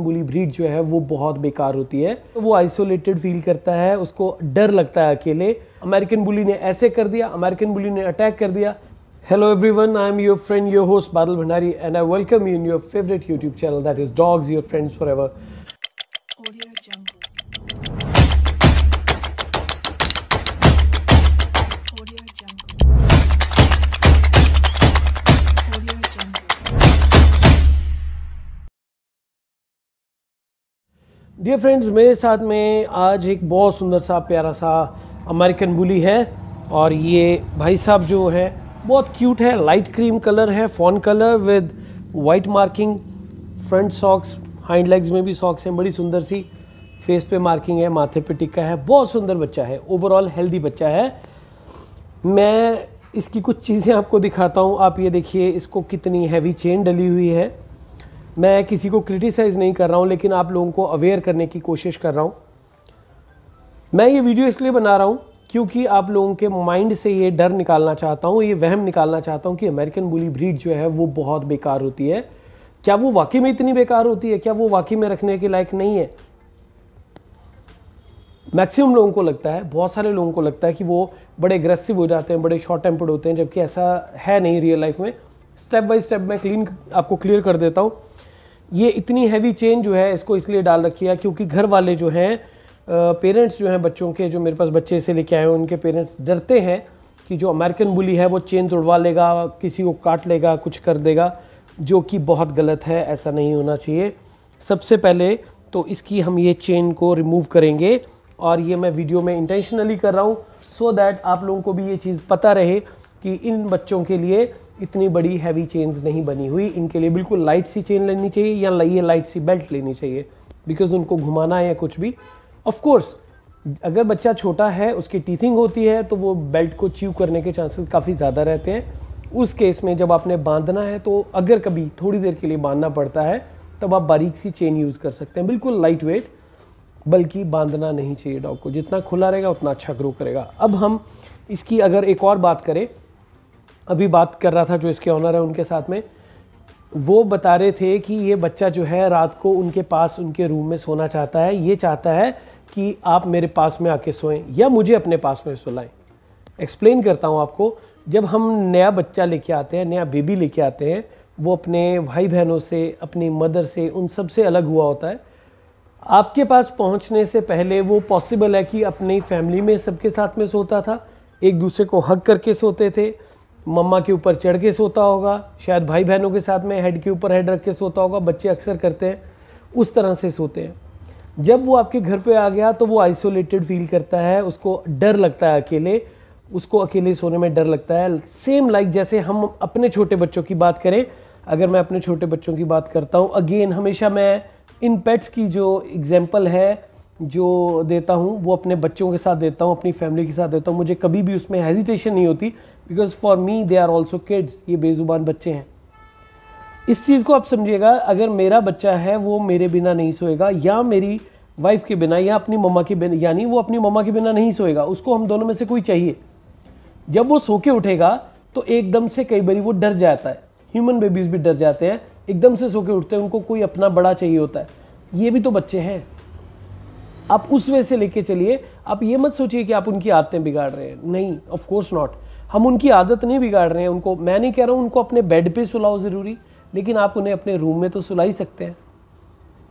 बुली breed जो है वो बहुत बेकार होती है तो वो आइसोलेटेड फील करता है उसको डर लगता है अकेले अमेरिकन बुली ने ऐसे कर दिया अमेरिकन बुली ने अटैक कर दिया hello everyone I am your friend your host Badal Bhandari and I welcome you in your favourite YouTube channel that is dogs your friends forever dear friends मेरे साथ में आज एक बहुत सुंदर सा प्यारा सा अमेरिकन बुली है और ये भाई साहब जो है बहुत क्यूट है लाइट क्रीम कलर है fawn colour with white marking front socks hind legs में भी सॉक्स हैं बड़ी सुंदर सी फेस पे मार्किंग है माथे पे टिक्का है बहुत सुंदर बच्चा है ओवरऑल हेल्दी बच्चा है मैं इसकी कुछ चीज़ें आपको दिखाता हूँ आप ये देखिए इसको कितनी हैवी चेन डली हुई है मैं किसी को क्रिटिसाइज़ नहीं कर रहा हूँ लेकिन आप लोगों को अवेयर करने की कोशिश कर रहा हूँ मैं ये वीडियो इसलिए बना रहा हूँ क्योंकि आप लोगों के माइंड से ये डर निकालना चाहता हूँ ये वहम निकालना चाहता हूँ कि अमेरिकन बुली ब्रीड जो है वो बहुत बेकार होती है क्या वो वाकई में इतनी बेकार होती है क्या वो वाकई में रखने के लायक नहीं है मैक्सिमम लोगों को लगता है बहुत सारे लोगों को लगता है कि वो बड़े अग्रेसिव हो जाते हैं बड़े शॉर्ट टेम्पर्ड होते हैं जबकि ऐसा है नहीं रियल लाइफ में स्टेप बाय स्टेप मैं क्लीन आपको क्लियर कर देता हूँ ये इतनी हैवी चेन जो है इसको इसलिए डाल रखी है क्योंकि घर वाले जो हैं पेरेंट्स जो हैं बच्चों के जो मेरे पास बच्चे से लेके आए हैं उनके पेरेंट्स डरते हैं कि जो अमेरिकन बुली है वो चेन तोड़वा लेगा किसी को काट लेगा कुछ कर देगा जो कि बहुत गलत है ऐसा नहीं होना चाहिए सबसे पहले तो इसकी हम ये चेन को रिमूव करेंगे और ये मैं वीडियो में इंटेंशनली कर रहा हूँ सो दैट आप लोगों को भी ये चीज़ पता रहे कि इन बच्चों के लिए इतनी बड़ी हैवी चेन्स नहीं बनी हुई इनके लिए बिल्कुल लाइट सी चेन लेनी चाहिए या लाइए लाइट सी बेल्ट लेनी चाहिए बिकॉज उनको घुमाना है या कुछ भी ऑफकोर्स अगर बच्चा छोटा है उसकी टीथिंग होती है तो वो बेल्ट को च्यू करने के चांसेस काफ़ी ज़्यादा रहते हैं उस केस में जब आपने बांधना है तो अगर कभी थोड़ी देर के लिए बांधना पड़ता है तब आप बारीक सी चेन यूज़ कर सकते हैं बिल्कुल लाइट वेट बल्कि बांधना नहीं चाहिए डॉग को जितना खुला रहेगा उतना अच्छा ग्रो करेगा अब हम इसकी अगर एक और बात करें अभी बात कर रहा था जो इसके ऑनर है उनके साथ में वो बता रहे थे कि ये बच्चा जो है रात को उनके पास उनके रूम में सोना चाहता है ये चाहता है कि आप मेरे पास में आके सोएं या मुझे अपने पास में सुलाएं एक्सप्लेन करता हूँ आपको जब हम नया बच्चा लेके आते हैं नया बेबी लेके आते हैं वो अपने भाई बहनों से अपनी मदर से उन सब से अलग हुआ होता है आपके पास पहुंचने से पहले वो पॉसिबल है कि अपनी फैमिली में सबके साथ में सोता था एक दूसरे को हक करके सोते थे मम्मा के ऊपर चढ़ के सोता होगा शायद भाई बहनों के साथ में हेड के ऊपर हेड रख के सोता होगा बच्चे अक्सर करते हैं उस तरह से सोते हैं जब वो आपके घर पे आ गया तो वो आइसोलेटेड फील करता है उसको डर लगता है अकेले उसको अकेले सोने में डर लगता है सेम लाइक like जैसे हम अपने छोटे बच्चों की बात करें अगर मैं अपने छोटे बच्चों की बात करता हूँ अगेन हमेशा मैं इन पेट्स की जो एग्जाम्पल है जो देता हूँ वो अपने बच्चों के साथ देता हूँ अपनी फैमिली के साथ देता हूँ मुझे कभी भी उसमें हेजिटेशन नहीं होती because for me they are also kids ये बेज़ुबान बच्चे हैं इस चीज़ को आप समझिएगा अगर मेरा बच्चा है वो मेरे बिना नहीं सोएगा या मेरी वाइफ के बिना या अपनी मम्मा के बिना यानी वो अपनी मम्मा के बिना नहीं सोएगा उसको हम दोनों में से कोई चाहिए जब वो सो के उठेगा तो एकदम से कई बार वो डर जाता है ह्यूमन बेबीज़ भी डर जाते हैं एकदम से सो के उठते हैं उनको कोई अपना बड़ा चाहिए होता है ये भी तो बच्चे हैं आप उस वे से लेके चलिए आप ये मत सोचिए कि आप उनकी आदतें बिगाड़ रहे हैं नहीं ऑफ कोर्स नॉट हम उनकी आदत नहीं बिगाड़ रहे हैं उनको मैं नहीं कह रहा हूँ उनको अपने बेड पे सुलाओ ज़रूरी लेकिन आप उन्हें अपने रूम में तो सुला ही सकते हैं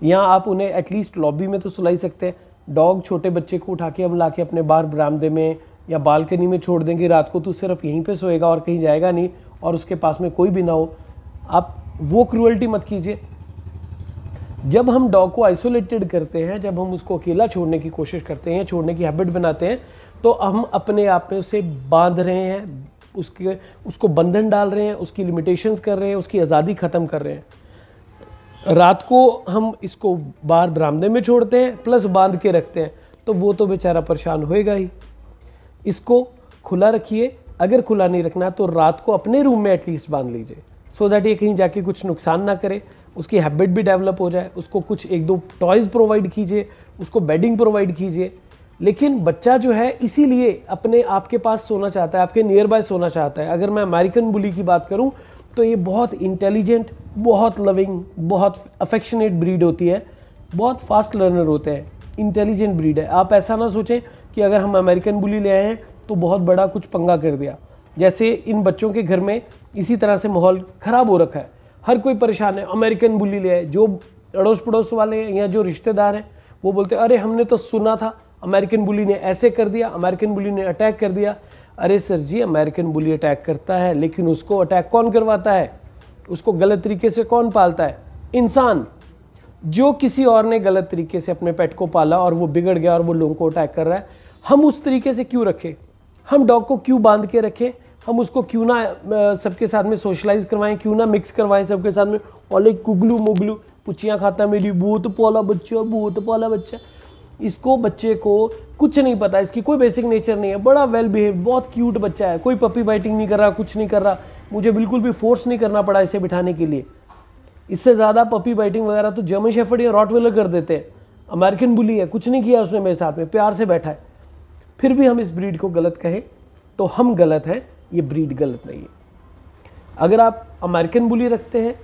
या आप उन्हें एटलीस्ट लॉबी में तो सुला ही सकते हैं डॉग छोटे बच्चे को उठा के हम ला के अपने बाहर बरामदे में या बालकनी में छोड़ देंगे रात को तो सिर्फ यहीं पर सोएगा और कहीं जाएगा नहीं और उसके पास में कोई भी ना हो आप वो क्रुअल्टी मत कीजिए जब हम डॉग को आइसोलेटेड करते हैं जब हम उसको अकेला छोड़ने की कोशिश करते हैं छोड़ने की हैबिट बनाते हैं तो हम अपने आप में उसे बांध रहे हैं उसके उसको बंधन डाल रहे हैं उसकी लिमिटेशंस कर रहे हैं उसकी आज़ादी ख़त्म कर रहे हैं रात को हम इसको बाहर बरामदे में छोड़ते हैं प्लस बांध के रखते हैं तो वो तो बेचारा परेशान होएगा ही इसको खुला रखिए अगर खुला नहीं रखना तो रात को अपने रूम में एटलीस्ट बांध लीजिए सो दैट ये कहीं जाके कुछ नुकसान ना करे उसकी हैबिट भी डेवलप हो जाए उसको कुछ एक दो टॉयज़ प्रोवाइड कीजिए उसको बेडिंग प्रोवाइड कीजिए लेकिन बच्चा जो है इसीलिए अपने आपके पास सोना चाहता है आपके नियर बाय सोना चाहता है अगर मैं अमेरिकन बुली की बात करूं तो ये बहुत इंटेलिजेंट बहुत लविंग बहुत अफेक्शनेट ब्रीड होती है बहुत फास्ट लर्नर होते हैं इंटेलिजेंट ब्रीड है आप ऐसा ना सोचें कि अगर हम अमेरिकन बुली ले आए हैं तो बहुत बड़ा कुछ पंगा कर दिया जैसे इन बच्चों के घर में इसी तरह से माहौल ख़राब हो रखा है हर कोई परेशान है अमेरिकन बुली ले आए जो अड़ोस पड़ोस वाले हैं या जो रिश्तेदार हैं वो बोलते अरे हमने तो सुना था अमेरिकन बुली ने ऐसे कर दिया अमेरिकन बुली ने अटैक कर दिया अरे sir ji American bully attack करता है लेकिन उसको अटैक कौन करवाता है उसको गलत तरीके से कौन पालता है इंसान जो किसी और ने गलत तरीके से अपने पेट को पाला और वो बिगड़ गया और वो लोगों को अटैक कर रहा है हम उस तरीके से क्यों रखें हम डॉग को क्यों बांध के रखें हम उसको क्यों ना सबके साथ में सोशलाइज करवाएं क्यों ना मिक्स करवाएं सबके साथ में और एक कुगलू मुगलू पुचियाँ खाता मेरी बहुत पाला बच्चा बहुत पाला बच्चा इसको बच्चे को कुछ नहीं पता इसकी कोई बेसिक नेचर नहीं है बड़ा वेल बिहेव बहुत क्यूट बच्चा है कोई पपी बाइटिंग नहीं कर रहा कुछ नहीं कर रहा मुझे बिल्कुल भी फोर्स नहीं करना पड़ा इसे बिठाने के लिए इससे ज़्यादा पपी बाइटिंग वगैरह तो जर्मन शेफर्ड या रॉटवेलर कर देते हैं अमेरिकन बुली है कुछ नहीं किया उसने मेरे साथ में प्यार से बैठा है फिर भी हम इस ब्रीड को गलत कहें तो हम गलत हैं ये ब्रीड गलत नहीं है अगर आप अमेरिकन बुली रखते हैं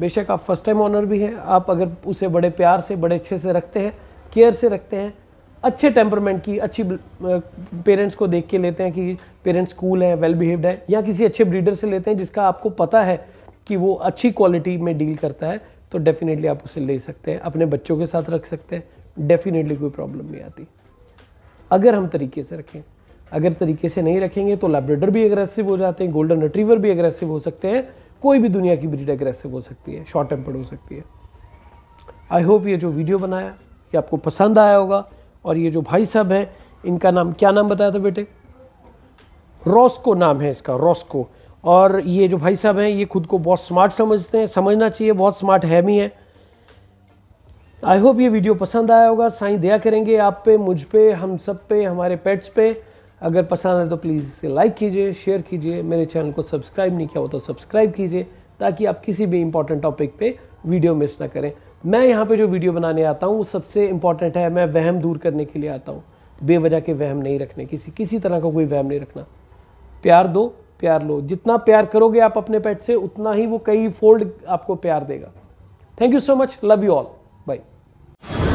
बेशक आप फर्स्ट टाइम ऑनर भी हैं आप अगर उसे बड़े प्यार से बड़े अच्छे से रखते हैं केयर से रखते हैं अच्छे टेम्परमेंट की अच्छी पेरेंट्स को देख के लेते हैं कि पेरेंट्स कूल हैं वेल बिहेव्ड है या किसी अच्छे ब्रीडर से लेते हैं जिसका आपको पता है कि वो अच्छी क्वालिटी में डील करता है तो डेफिनेटली आप उसे ले सकते हैं अपने बच्चों के साथ रख सकते हैं डेफिनेटली कोई प्रॉब्लम नहीं आती अगर हम तरीके से रखें अगर तरीके से नहीं रखेंगे तो लेब्रेडर भी एग्रेसिव हो जाते हैं गोल्डन रिट्रीवर भी एग्रेसिव हो सकते हैं कोई भी दुनिया की ब्रीड एग्रेसिव हो सकती है शॉर्ट टेम्पर्ड हो सकती है आई होप ये जो वीडियो बनाया ये आपको पसंद आया होगा और ये जो भाई साहब हैं इनका नाम क्या नाम बताया था बेटे रॉस्को नाम है इसका रॉस्को और ये जो भाई साहब हैं ये खुद को बहुत स्मार्ट समझते हैं समझना चाहिए बहुत स्मार्ट है भी है आई होप ये वीडियो पसंद आया होगा साईं दया करेंगे आप पे मुझ पे हम सब पे हमारे पेट्स पे अगर पसंद है तो प्लीज़ इसे लाइक कीजिए शेयर कीजिए मेरे चैनल को सब्सक्राइब नहीं किया हो तो सब्सक्राइब कीजिए ताकि आप किसी भी इंपॉर्टेंट टॉपिक पे वीडियो मिस ना करें मैं यहाँ पे जो वीडियो बनाने आता हूँ वो सबसे इंपॉर्टेंट है मैं वहम दूर करने के लिए आता हूँ बेवजह के वहम नहीं रखने किसी किसी तरह का कोई वहम नहीं रखना प्यार दो प्यार लो जितना प्यार करोगे आप अपने पेट से उतना ही वो कई फोल्ड आपको प्यार देगा thank you so much love you all by